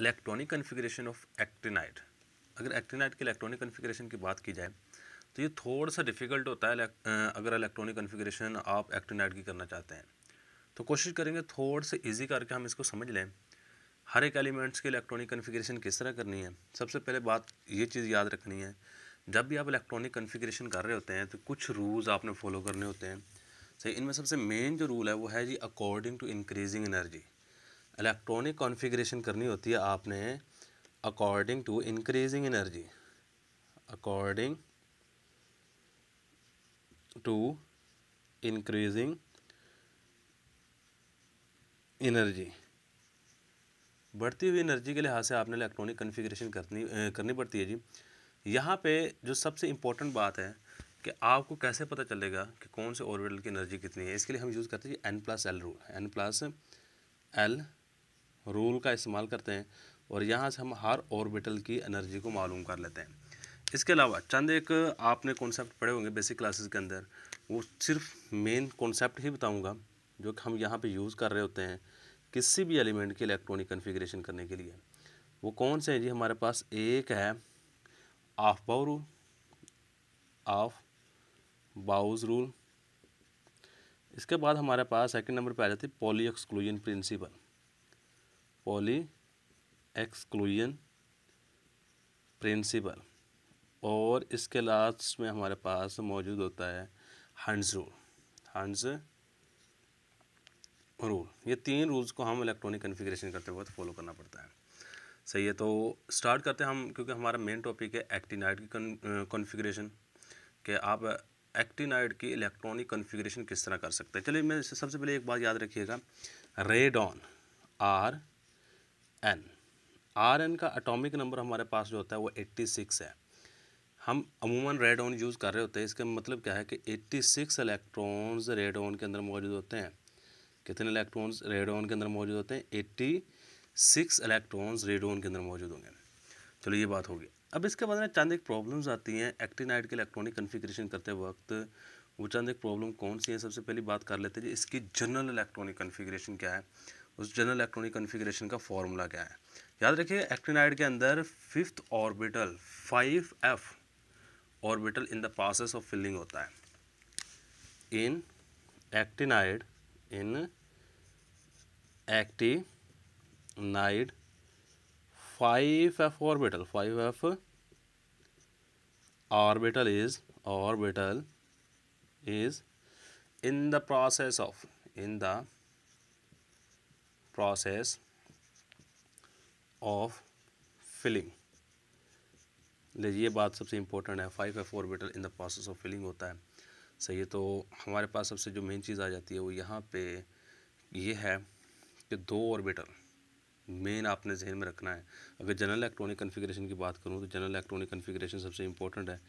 electronic configuration of actinide अगर actinide के electronic configuration की बात की जाए तो ये थोड़ा सा डिफ़िकल्ट होता है अगर इलेक्ट्रॉनिक कन्फिग्रेशन आप एक्टिनाइट की करना चाहते हैं तो कोशिश करेंगे थोड़ा से ईजी करके हम इसको समझ लें हर एक एलिमेंट्स के इलेक्ट्रॉनिक कन्फिग्रेशन किस तरह करनी है सबसे पहले बात ये चीज़ याद रखनी है जब भी आप इलेक्ट्रॉनिक कन्फिग्रेशन कर रहे होते हैं तो कुछ रूल्स आपने फॉलो करने होते हैं सही इनमें सबसे मेन जो रूल है वो है जी according to increasing energy electronic configuration करनी होती है आपने according to increasing energy according to increasing energy बढ़ती हुई एनर्जी के लिहाज से आपने इलेक्ट्रॉनिक कॉन्फिग्रेशन करनी करनी पड़ती है जी यहाँ पे जो सबसे इम्पोर्टेंट बात है कि आपको कैसे पता चलेगा कि कौन से ऑर्बिटल की एनर्जी कितनी है इसके लिए हम यूज़ करते हैं N plus L rule N plus L rule का इस्तेमाल करते हैं और यहाँ से हम हर ऑर्बिटल की एनर्जी को मालूम कर लेते हैं इसके अलावा चंद एक आपने कॉन्सेप्ट पढ़े होंगे बेसिक क्लासेस के अंदर वो सिर्फ मेन कॉन्सेप्ट ही बताऊँगा जो कि हम यहाँ पे यूज़ कर रहे होते हैं किसी भी एलिमेंट की इलेक्ट्रॉनिक कन्फिग्रेशन करने के लिए वो कौन से हैं जी हमारे पास एक है ऑफ बाउ रूल ऑफ बाउज रूल इसके बाद हमारे पास सेकेंड नंबर पर आ जाती है Pauli exclusion principle Pauli exclusion principle और इसके लास्ट में हमारे पास मौजूद होता है हंड्स रूल हंड्स रूल ये तीन रूल्स को हम इलेक्ट्रॉनिक कन्फिग्रेशन करते वक्त फॉलो करना पड़ता है सही है तो स्टार्ट करते हैं हम क्योंकि हमारा मेन टॉपिक है एक्टिनाइड की कॉन्फ़िगरेशन कि आप एक्टिनाइड की इलेक्ट्रॉनिक कॉन्फ़िगरेशन किस तरह कर सकते हैं चलिए मैं सबसे पहले एक बात याद रखिएगा radon R N R N का अटोमिक नंबर हमारे पास जो होता है वो एट्टी सिक्स है हम अमूमन रेड ऑन यूज़ कर रहे होते हैं इसका मतलब क्या है कि सिक्स इलेक्ट्रॉन्स रेड ऑन के अंदर मौजूद होते हैं कितने इलेक्ट्रॉन्स रेड ऑन के अंदर मौजूद होते हैं eighty six electrons radon के अंदर मौजूद होंगे चलो ये बात होगी अब इसके बाद में चंद एक प्रॉब्लम्स आती हैं एक्टिनाइड के इलेक्ट्रॉनिक कन्फिग्रेशन करते वक्त वो चंद एक प्रॉब्लम कौन सी है सबसे पहली बात कर लेते हैं जी इसकी जनरल इलेक्ट्रॉनिक कन्फिग्रेशन क्या है उस जनरल इलेक्ट्रॉनिक कन्फिग्रेशन का फॉर्मूला क्या है याद रखिए एक्टिनाइड के अंदर fifth orbital five F orbital in the process of filling होता है in actinide in actinide five F orbital five F orbital is orbital is in the process of in the process of filling ले ये बात सबसे important है five F orbital in the process of filling होता है सही है तो हमारे पास सबसे जो मेन चीज़ आ जाती है वो यहाँ पे ये है कि दो ऑर्बिटल मेन आपने जहन में रखना है अगर जनरल इलेक्ट्रॉनिक कन्फिग्रेशन की बात करूँ तो जनरल इलेक्ट्रॉनिक कन्फिग्रेशन सबसे इम्पोर्टेंट है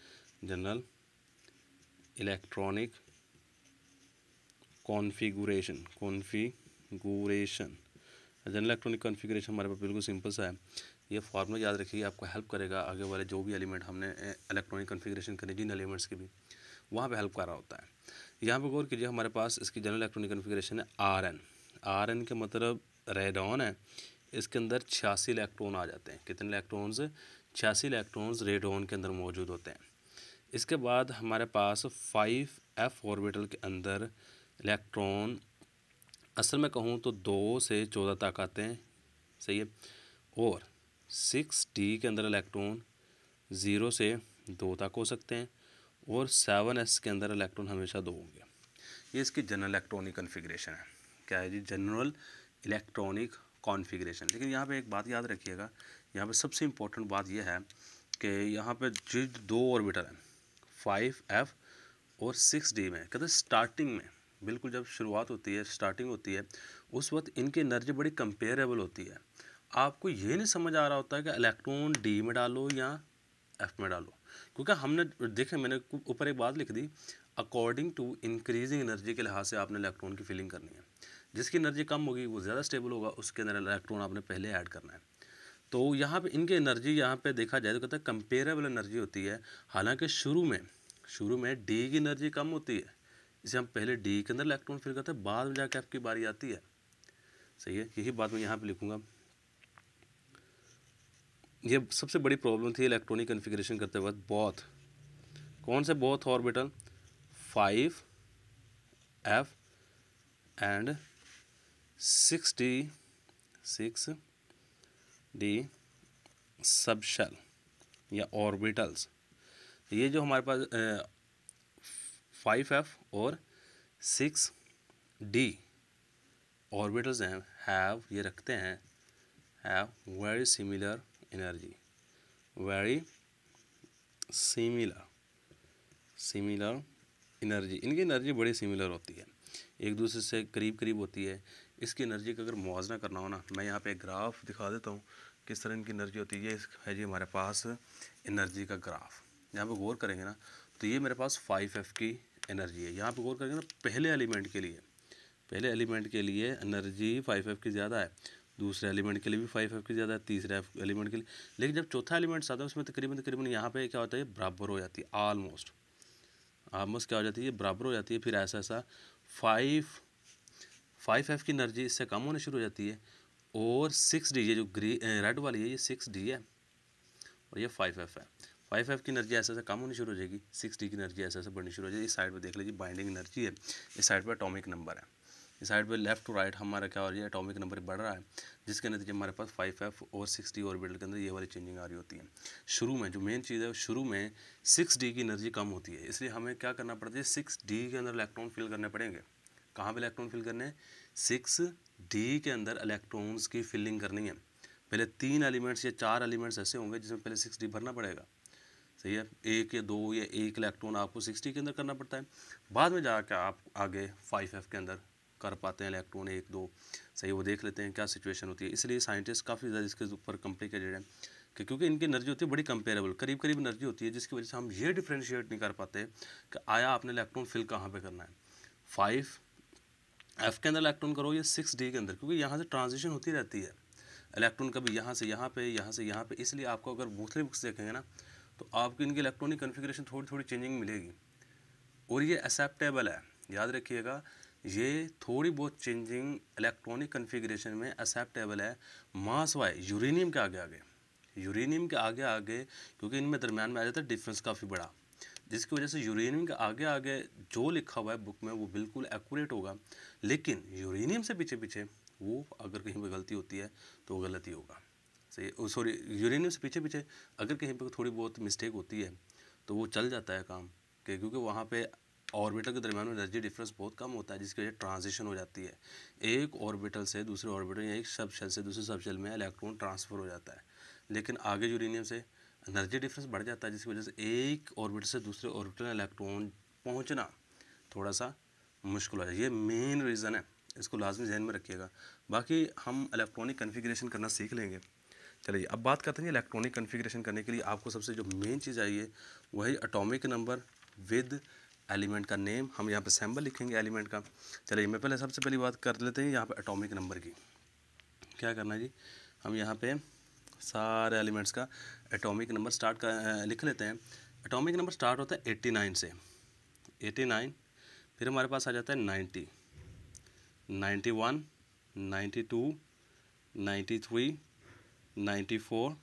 general electronic configuration configuration general electronic configuration हमारे पास बिल्कुल सिंपल सा है ये फार्मूला याद रखिए आपको हेल्प करेगा आगे वाले जो भी एलिमेंट हमने इलेक्ट्रॉनिक कॉन्फ़िगरेशन करें जिन एलिमेंट्स की भी वहाँ पे हेल्प कर रहा होता है यहाँ पे गौर कीजिए हमारे पास इसकी जनरल इलेक्ट्रॉनिक कॉन्फ़िगरेशन है आर एन आर एन के मतलब रेडॉन है इसके अंदर छियासी इलेक्ट्रॉन आ जाते हैं कितने इलेक्ट्रॉन्स छियासी इलेक्ट्रॉन्स रेडॉन के अंदर मौजूद होते हैं इसके बाद हमारे पास फाइव एफ ऑर्बिटल के अंदर इलेक्ट्रॉन असल में कहूँ तो दो से चौदह तक आते हैं सही है और सिक्स डी के अंदर इलेक्ट्रॉन ज़ीरो से दो तक हो सकते हैं और सेवन एस के अंदर इलेक्ट्रॉन हमेशा दो होंगे ये इसकी जनरल इलेक्ट्रॉनिक कॉन्फ़िगरेशन है क्या है जी जनरल इलेक्ट्रॉनिक कॉन्फ़िगरेशन लेकिन यहाँ पे एक बात याद रखिएगा यहाँ पे सबसे इम्पोर्टेंट बात यह है कि यहाँ पे जो दो ऑर्बिटल हैं फाइव एफ और सिक्स डी में कहते हैं स्टार्टिंग में बिल्कुल जब शुरुआत होती है स्टार्टिंग होती है उस वक्त इनकी एनर्जी बड़ी कंपेरेबल होती है आपको ये नहीं समझ आ रहा होता है कि इलेक्ट्रॉन डी में डालो या एफ में डालो क्योंकि हमने देखे मैंने ऊपर एक बात लिख दी अकॉर्डिंग टू इंक्रीजिंग एनर्जी के लिहाज से आपने इलेक्ट्रॉन की फिलिंग करनी है जिसकी एनर्जी कम होगी वो ज़्यादा स्टेबल होगा उसके अंदर इलेक्ट्रॉन आपने पहले ऐड करना है तो यहाँ पे इनकी एनर्जी यहाँ पे देखा जाए तो कहते हैं कंपेरेबल एनर्जी होती है हालांकि शुरू में शुरू में डी की एनर्जी कम होती है इसे हम पहले डी के अंदर इलेक्ट्रॉन फिल करते हैं बाद में जाके आपकी बारी आती है सही है यही बात मैं यहाँ पर लिखूँगा ये सबसे बड़ी प्रॉब्लम थी इलेक्ट्रॉनिक कन्फिग्रेशन करते वक्त बहुत कौन से बहुत orbital five F and six D six D subshell या ऑर्बिटल्स ये जो हमारे पास फाइव एफ और सिक्स डी ऑर्बिटल्स हैं हैव ये रखते हैं have very similar energy very similar similar energy इनकी एनर्जी बड़ी सिमिलर होती है एक दूसरे से करीब करीब होती है इसकी एनर्जी का अगर मुआवजा करना हो ना मैं यहाँ पे ग्राफ दिखा देता हूँ किस तरह इनकी एनर्जी होती है ये है जी हमारे पास एनर्जी का ग्राफ यहाँ पे गौर करेंगे ना तो ये मेरे पास फाइव एफ की एनर्जी है यहाँ पे गौर करेंगे ना पहले एलिमेंट के लिए पहले एलिमेंट के लिए एनर्जी फाइव एफ की ज़्यादा है दूसरे एलिमेंट के लिए भी फाइव एफ की ज़्यादा है तीसरे एलिमेंट के लिए लेकिन जब चौथा एलिमेंट आता है उसमें तकरीबन तकरीबन यहाँ पे क्या होता है बराबर हो जाती है आलमोस्ट आलमोस्ट क्या हो जाती है बराबर हो जाती है फिर ऐसा ऐसा फाइव फाइव एफ की एनर्जी इससे कम होनी शुरू हो जाती है और सिक्स डी जो ग्री रेड वाली है ये सिक्स डी है और ये फाइव एफ है फाइव फाइव की एनर्जी ऐसे ऐसे कम होनी शुरू हो जाएगी सिक्स डी की एनर्जी ऐसे ऐसे बढ़नी शुरू हो जाएगी इस साइड पर देख लीजिए बाइंडिंग एनर्जी है इस साइड पर अटोमिक नंबर है इस साइड पर लेफ्ट टू राइट हमारा क्या हो रही है अटोमिक नंबर बढ़ रहा है जिसके नतीजे हमारे पास फाइव एफ और सिक्स डी ऑर्बिटल के अंदर ये वाली चेंजिंग आ रही होती है शुरू में जो मेन चीज़ है शुरू में सिक्स डी की एनर्जी कम होती है इसलिए हमें क्या करना पड़ता है सिक्स डी के अंदर इलेक्ट्रॉन फिल करने पड़ेंगे कहाँ पर इलेक्ट्रॉन फिल करने हैं सिक्स डी के अंदर इलेक्ट्रॉन्स की फिलिंग करनी है पहले तीन एलिमेंट्स या चार एलिमेंट्स ऐसे होंगे जिसमें पहले सिक्स डी भरना पड़ेगा सही है एक या दो या एक इलेक्ट्रॉन आपको सिक्सटी के अंदर करना पड़ता है बाद में जाकर आप आगे फाइव एफ के अंदर कर पाते हैं इलेक्ट्रॉन एक दो सही वो देख लेते हैं क्या सिचुएशन होती है इसलिए साइंटिस्ट काफ़ी ज़्यादा इसके ऊपर कॉम्प्लिकेटेड है कि क्योंकि इनकी एनर्जी होती है बड़ी कंपेरेबल करीब करीब एनर्जी होती है जिसकी वजह से हम ये डिफ्रेंशिएट नहीं कर पाते कि आया आपने इलेक्ट्रॉन फिल कहाँ पे करना है फाइव एफ के अंदर इलेक्ट्रॉन करो या सिक्स डी के अंदर क्योंकि यहाँ से ट्रांजिशन होती रहती है इलेक्ट्रॉन कभी यहाँ से यहाँ पे यहाँ से यहाँ पे इसलिए आपको अगर दूसरे बुक्स देखेंगे ना तो आपको इनकी इलेक्ट्रॉनिक कन्फिग्रेशन थोड़ी थोड़ी चेंजिंग मिलेगी और ये एक्सेप्टेबल है याद रखिएगा ये थोड़ी बहुत चेंजिंग इलेक्ट्रॉनिक कन्फिग्रेशन में एक्सेप्टेबल है मास वाई यूरेनियम के आगे आगे यूरेनियम के आगे आगे क्योंकि इनमें दरमियान में आ जाता है डिफरेंस काफ़ी बड़ा जिसकी वजह से यूरेनियम के आगे आगे जो लिखा हुआ है बुक में वो बिल्कुल एक्यूरेट होगा लेकिन यूरेनियम से पीछे पीछे वो अगर कहीं पर गलती होती है तो गलत ही होगा सही सॉरी यूरेनियम से पीछे पीछे अगर कहीं पर थोड़ी बहुत मिस्टेक होती है तो वो चल जाता है काम के क्योंकि वहाँ पे ऑर्बिटल के दरमियान में एनर्जी डिफरेंस बहुत कम होता है जिसकी वजह ट्रांजिशन हो जाती है एक ऑर्बिटल से दूसरे ऑर्बिटल या एक सब शेल से दूसरे सब शेल में इलेक्ट्रॉन ट्रांसफ़र हो जाता है लेकिन आगे यूरेनियम से एनर्जी डिफरेंस बढ़ जाता है जिसकी वजह से एक ऑर्बिटल से दूसरे ऑर्बिटल में इलेक्ट्रॉन पहुँचना थोड़ा सा मुश्किल हो जाए ये मेन रीज़न है इसको लाजमी जहन में रखिएगा बाकी हम इलेक्ट्रॉनिक कन्फिग्रेशन करना सीख लेंगे चलिए अब बात करते हैं इलेक्ट्रॉनिक कन्फिग्रेशन करने के लिए आपको सबसे जो मेन चीज़ आई वह वही अटोमिक नंबर विद एलिमेंट का नेम हम यहाँ पर सैम्बल लिखेंगे एलिमेंट का चलिए मैं पहले सबसे पहली बात कर लेते हैं यहाँ पर अटोमिक नंबर की क्या करना है जी हम यहाँ पर सारे एलिमेंट्स का एटॉमिक नंबर स्टार्ट कर लिख लेते हैं एटॉमिक नंबर स्टार्ट होता है 89 नाइन से एटी नाइन फिर हमारे पास आ जाता है ninety ninety one ninety two ninety three ninety four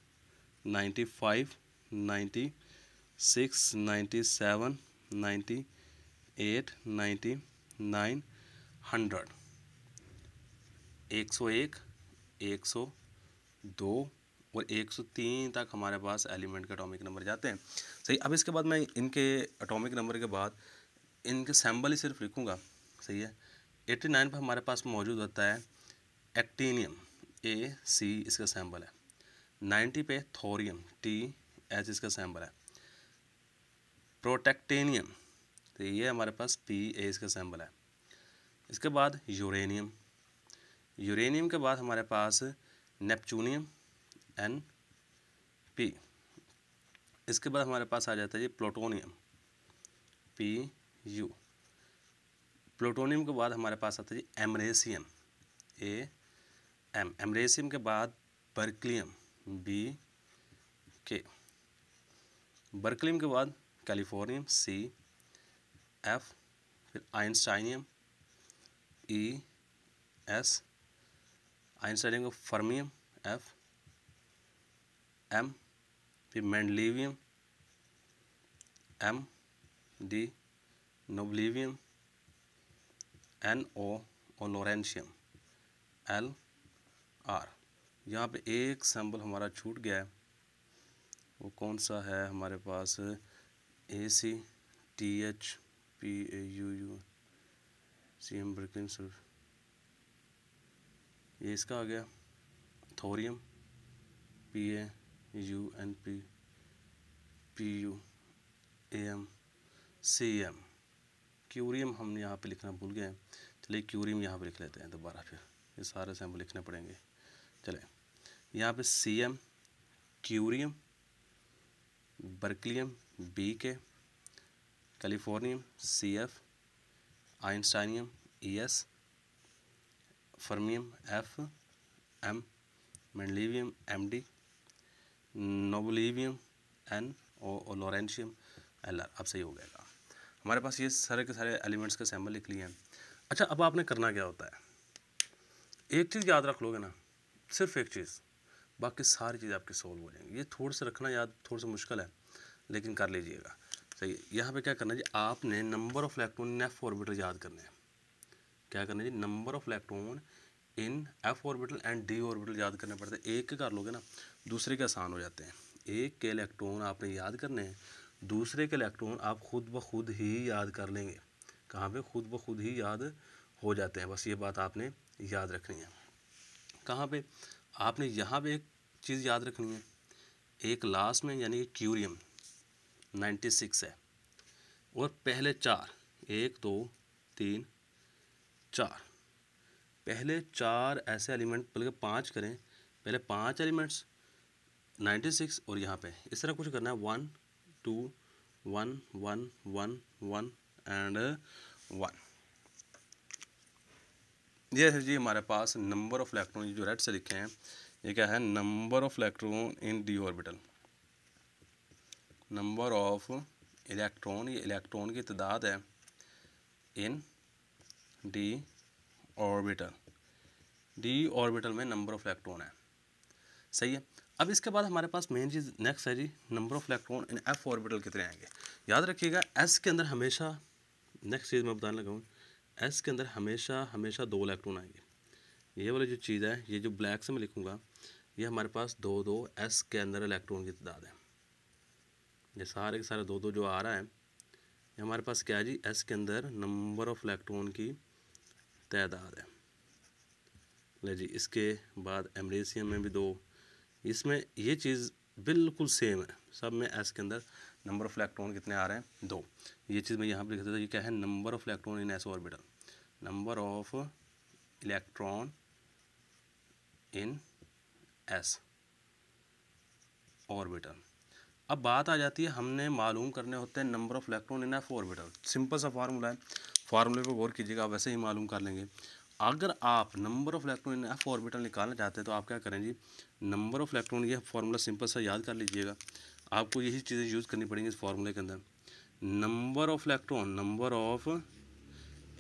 ninety five ninety six ninety seven ninety eight ninety nine hundred एक सौ एक एक सौ दो और एक सौ तीन तक हमारे पास एलिमेंट के अटोमिक नंबर जाते हैं सही अब इसके बाद मैं इनके अटोमिक नंबर के बाद इनके सैम्बल ही सिर्फ लिखूँगा सही है एट्टी नाइन पर हमारे पास मौजूद होता है एक्टीनियम ए सी इसका सैम्बल है नाइन्टी पे थोरियम टी एच इसका सैम्बल है प्रोटेक्टेनियम तो ये हमारे पास पी ए इसका सैम्बल है इसके बाद यूरेनियम यूरेनियम के बाद हमारे पास नेपचूनियम एन पी इसके बाद हमारे पास आ जाता है जी प्लूटोनियम पी यू प्लूटोनियम के बाद हमारे पास आता है जी एमरेसियम ए एम एमरेसियम के बाद बर्कलियम बी के बर्कलिम के बाद कैलिफोर्नियम सी एफ फिर आइंस्टाइनियम ई एस आइंस्टाइनियम को फर्मियम एफ एम फिर mendelevium M D nobelium N O और लोरेंशियम एल आर यहाँ पे एक सैम्पल हमारा छूट गया है वो कौन सा है हमारे पास A C T H P A U U C M ब्रिकिन सर ये इसका आ गया thorium P A U N P P U A M C M curium हम यहाँ पे लिखना भूल गए हैं चलिए क्यूरियम यहाँ पे लिख लेते हैं दोबारा फिर ये सारे सैम्पल लिखने पड़ेंगे चलें यहाँ पे C M curium berkelium B K californium C F einsteinium E S fermium F M mendelevium M D nobelium N O और एल आर अब सही हो गएगा हमारे पास ये सारे के सारे एलिमेंट्स के सैम्पल लिख लिए हैं अच्छा अब आपने करना क्या होता है एक चीज़ याद रख लोगे ना सिर्फ एक चीज़ बाकी सारी चीज़ आपकी सोल्व हो जाएंगी ये थोड़ा सा रखना याद थोड़ा सा मुश्किल है लेकिन कर लीजिएगा सही यहाँ पे क्या करना है जी आपने number of electron in F orbital याद करने हैं क्या करना है जी number of electron in F orbital and D orbital याद करने पड़ते हैं एक के कर लोगे ना दूसरे के आसान हो जाते हैं एक के इलेक्ट्रॉन आपने याद करने हैं दूसरे के इलेक्ट्रॉन आप खुद ब खुद ही याद कर लेंगे कहाँ पर खुद ब खुद ही याद हो जाते हैं बस ये बात आपने याद रखनी है कहाँ पर आपने यहाँ पे एक चीज़ याद रखनी है एक लास्ट में यानी कि क्यूरियम 96 है और पहले चार एक दो तीन चार पहले चार ऐसे एलिमेंट बल्कि पांच करें पहले पांच एलिमेंट्स 96 और यहाँ पे इस तरह कुछ करना है one two one one one one and one ये है जी हमारे पास नंबर ऑफ इलेक्ट्रॉन जो रेड से लिखे हैं ये क्या है number of electron in D orbital number of electron ये इलेक्ट्रॉन की तादाद है in D orbital D orbital में नंबर ऑफ इलेक्ट्रॉन है सही है अब इसके बाद हमारे पास मेन चीज़ नेक्स्ट है जी number of electron in F orbital कितने आएंगे याद रखिएगा एस के अंदर हमेशा नेक्स्ट चीज़ मैं बताने लगाऊँ एस के अंदर हमेशा हमेशा दो इलेक्ट्रॉन आएंगे ये वाली जो चीज़ है ये जो ब्लैक से मैं लिखूँगा ये हमारे पास दो दो एस के अंदर इलेक्ट्रॉन की तादाद है ये सारे के सारे दो दो जो आ रहा है ये हमारे पास क्या है जी एस के अंदर नंबर ऑफ इलेक्ट्रॉन की तादाद है ले जी इसके बाद एमरेसियम में भी दो इसमें ये चीज़ बिल्कुल सेम है सब में एस के अंदर नंबर ऑफ इलेक्ट्रॉन कितने आ रहे हैं दो ये चीज़ मैं यहाँ पर लिख देता हूँ ये क्या है number of electron in S orbital number of electron in S orbital अब बात आ जाती है हमने मालूम करने होते हैं number of electron in F orbital simple सा फार्मूला है फार्मूले पर गौर कीजिएगा आप वैसे ही मालूम कर लेंगे अगर आप number of electron in F orbital निकालना चाहते हैं तो आप क्या करें जी नंबर ऑफ इलेक्ट्रॉन ये फार्मूला सिंपल सा याद कर लीजिएगा आपको यही चीज़ें यूज़ करनी पड़ेंगी इस फार्मूले के अंदर number of electron number of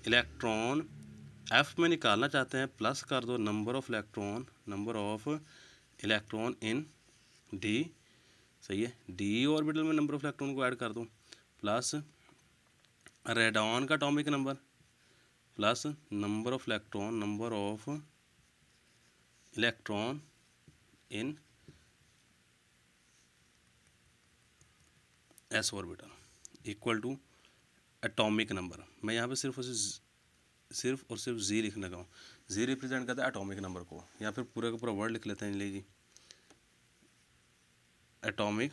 electron F में निकालना चाहते हैं प्लस कर दो number of electron number of electron in D सही है डी ऑर्बिटल में नंबर ऑफ इलेक्ट्रॉन को ऐड कर दो प्लस रेडॉन का atomic number plus number of electron number of electron in S orbital equal to atomic number मैं यहाँ पे सिर्फ उसे सिर्फ और सिर्फ जी लिखने लगा हूँ जी रिप्रेजेंट करता है एटॉमिक नंबर को या फिर पूरा का पूरा वर्ड लिख लेते हैं लीजिए एटॉमिक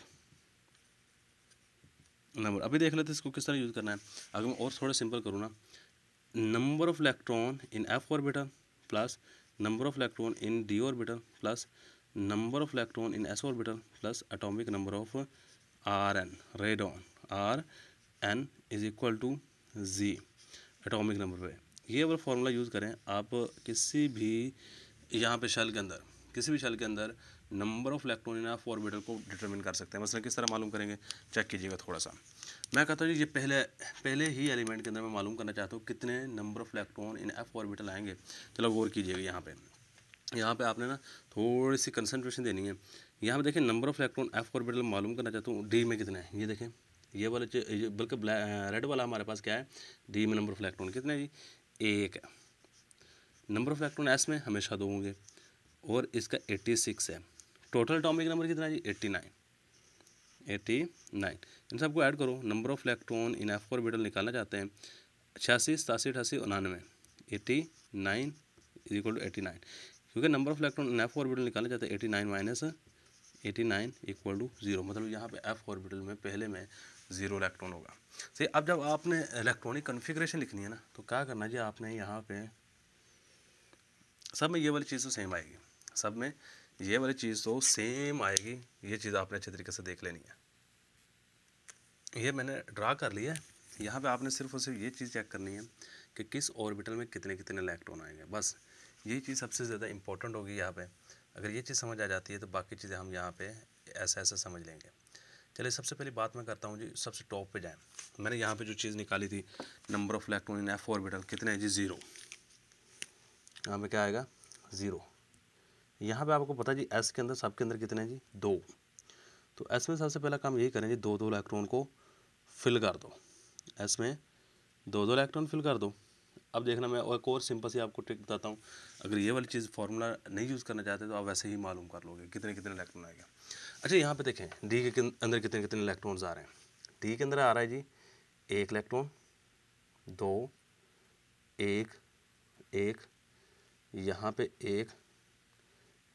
नंबर अभी देख लेते हैं इसको किस तरह यूज़ करना है अगर मैं और थोड़ा सिंपल करूँ ना number of electron in F orbital plus number of electron in D orbital plus number of electron in S orbital plus atomic number of R N radon R N is equal to जी atomic number पे ये अगर formula use करें आप किसी भी यहाँ पे शेल के अंदर किसी भी शेल के अंदर number of electron in of orbital को डिटरमिन कर सकते हैं मसलन किस तरह मालूम करेंगे चेक कीजिएगा थोड़ा सा मैं कहता हूँ ये पहले पहले ही एलिमेंट के अंदर मैं मालूम करना चाहता हूँ कितने number of electron in F orbital आएंगे चलो गौर कीजिएगा यहाँ पर यहाँ पे आपने ना थोड़ी सी कंसंट्रेशन देनी है यहाँ पे देखें number of electron F orbital मालूम करना चाहता हूँ डी में कितना है ये देखें ये वाला बल्कि रेड वाला हमारे पास क्या है डी में नंबर ऑफ इलेक्ट्रॉन कितने जी एक है नंबर ऑफ इलेक्ट्रॉन एस में हमेशा दो होंगे और इसका एट्टी सिक्स है टोटल टॉमिक नंबर कितना है जी एट्टी नाइन एट्टी नाइन इन सबको ऐड करो number of electron in F orbital निकालना चाहते हैं छियासी सतासी अठासी उनानवे eighty nine is equal to eighty nine क्योंकि number of electron F orbital निकाला जाता है eighty nine minus eighty nine equal to zero मतलब यहाँ पे एफ ऑर्बिटल में पहले में ज़ीरो इलेक्ट्रॉन होगा सही अब जब आपने इलेक्ट्रॉनिक कन्फिग्रेशन लिखनी है ना तो क्या करना जी आपने यहाँ पे सब में ये वाली चीज़ तो सेम आएगी सब में ये वाली चीज़ तो सेम आएगी ये चीज़ आपने अच्छे तरीके से देख लेनी है ये मैंने ड्रा कर लिया है यहाँ पे आपने सिर्फ और सिर्फ ये चीज़ चेक करनी है कि किस ऑर्बिटल में कितने कितने इलेक्ट्रॉन आएंगे बस यही चीज़ सबसे ज़्यादा इंपॉर्टेंट होगी यहाँ पे अगर ये चीज़ समझ आ जाती है तो बाकी चीज़ें हम यहाँ पे ऐसा ऐसा समझ लेंगे चलिए सबसे पहले बात मैं करता हूँ जी सबसे टॉप पे जाएँ मैंने यहाँ पे जो चीज़ निकाली थी number of electron in F orbital कितने हैं जी ज़ीरो यहाँ पर क्या आएगा ज़ीरो यहाँ पर आपको पता जी एस के अंदर के अंदर कितने हैं जी दो तो एस में सबसे पहला काम यही करें जी दो दो इलेक्ट्रॉन को फिल कर दो एस में दो दो इलेक्ट्रॉन फिल कर दो अब देखना मैं एक और सिंपल सी आपको ट्रिक बताता हूँ अगर ये वाली चीज़ फार्मूला नहीं यूज़ करना चाहते तो आप वैसे ही मालूम कर लोगे कितने कितने इलेक्ट्रॉन आएगा अच्छा यहाँ पे देखें डी के अंदर कितने कितने इलेक्ट्रॉन्स आ रहे हैं डी के अंदर आ रहा है जी एक इलेक्ट्रॉन दो एक एक यहाँ पे एक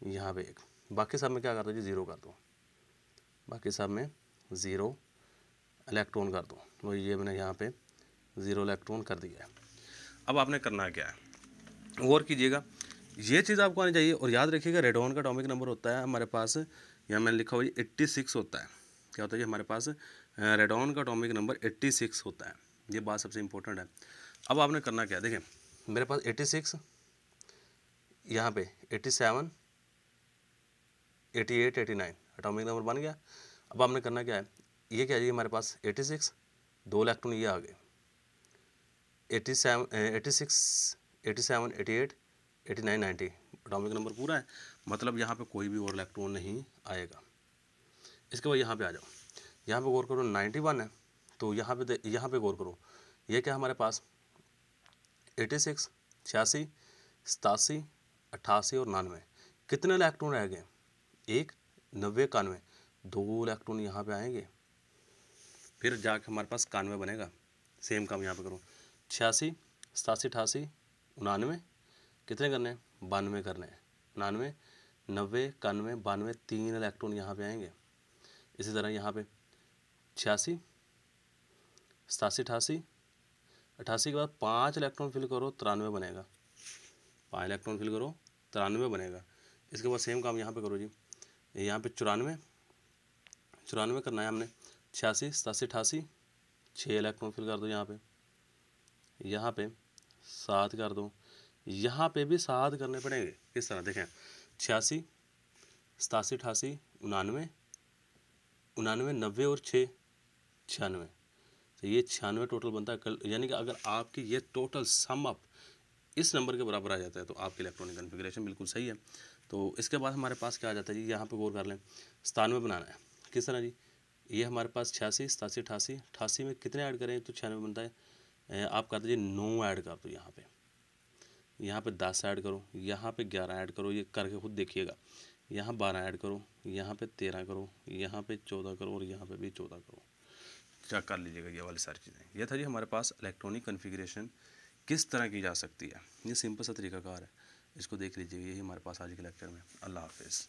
यहाँ पे एक बाकी सब में क्या कर दो जी ज़ीरो कर दो बाकी सब में ज़ीरो इलेक्ट्रॉन कर दो तो ये मैंने यहाँ पे ज़ीरो इलेक्ट्रॉन कर दिया है अब आपने करना क्या है गौर कीजिएगा ये चीज़ आपको आनी चाहिए और याद रखिएगा रेडोन का टॉमिक नंबर होता है हमारे पास यहाँ मैंने लिखा हुआ एट्टी सिक्स होता है क्या होता है हमारे पास रेडोन का टॉमिक नंबर एट्टी सिक्स होता है ये बात सबसे इंपॉर्टेंट है अब आपने करना क्या है देखें मेरे पास एट्टी सिक्स यहाँ पे eighty seven eighty eight eighty nine atomic number बन गया अब आपने करना क्या है ये क्या जी हमारे पास एटी सिक्स दो इलेक्ट्रॉन ये आ गए eighty seven eighty six eighty seven eighty eight eighty nine ninety atomic number पूरा है मतलब यहाँ पे कोई भी और इलेक्ट्रॉन नहीं आएगा इसके बाद यहाँ पे आ जाओ यहाँ पे गौर करो नाइन्टी वन है तो यहाँ पे यहाँ पे गौर करो ये क्या हमारे पास एटी सिक्स छियासी सतासी अट्ठासी और नानवे कितने इलेक्ट्रॉन रह गए एक नब्बे इक्यानवे दो इलेक्ट्रॉन यहाँ पे आएंगे फिर जाके हमारे पास कानवे बनेगा सेम काम यहाँ पे करो छियासी सतासी अठासी उनानवे कितने करने हैं बानवे करने हैं उनानवे नब्बे इक्यानवे बानवे तीन इलेक्ट्रॉन यहाँ पे आएंगे इसी तरह यहाँ पे छियासी सतासी अठासी अठासी के बाद पाँच इलेक्ट्रॉन फिल करो तिरानवे बनेगा पाँच इलेक्ट्रॉन फिल करो तिरानवे बनेगा इसके बाद सेम काम यहाँ पे करो जी यहाँ पे चौरानवे चौरानवे करना है हमने छियासी सतासी अठासी छः इलेक्ट्रॉन फिल कर दो यहाँ पर यहाँ पे सात कर दो यहाँ पे भी सात करने पड़ेंगे किस तरह देखें छियासी सतासी अठासी उनानवे उनानवे नब्बे और छः छियानवे तो ये छियानवे टोटल बनता है कल यानी कि अगर आपकी ये टोटल सम अप इस नंबर के बराबर आ जाता है तो आपकी इलेक्ट्रॉनिक कन्फिग्रेशन बिल्कुल सही है तो इसके बाद हमारे पास क्या आ जाता है जी यहाँ पे गौर कर लें सतानवे बनाना है किस तरह जी ये हमारे पास छियासी सतासी अठासी अठासी में कितने ऐड करें तो छियानवे बनता है आप कर दीजिए नौ ऐड कर दो यहाँ पे यहाँ पे दस ऐड करो यहाँ पे ग्यारह ऐड करो ये करके खुद देखिएगा यहाँ बारह ऐड करो यहाँ पे तेरह करो यहाँ पे चौदह करो और यहाँ पे भी चौदह करो चेक कर लीजिएगा ये वाली सारी चीज़ें यह था जी हमारे पास इलेक्ट्रॉनिक कन्फिग्रेशन किस तरह की जा सकती है ये सिंपल सा तरीकाकार है इसको देख लीजिएगा यही हमारे पास आज के लेक्चर में अल्लाह हाफिज़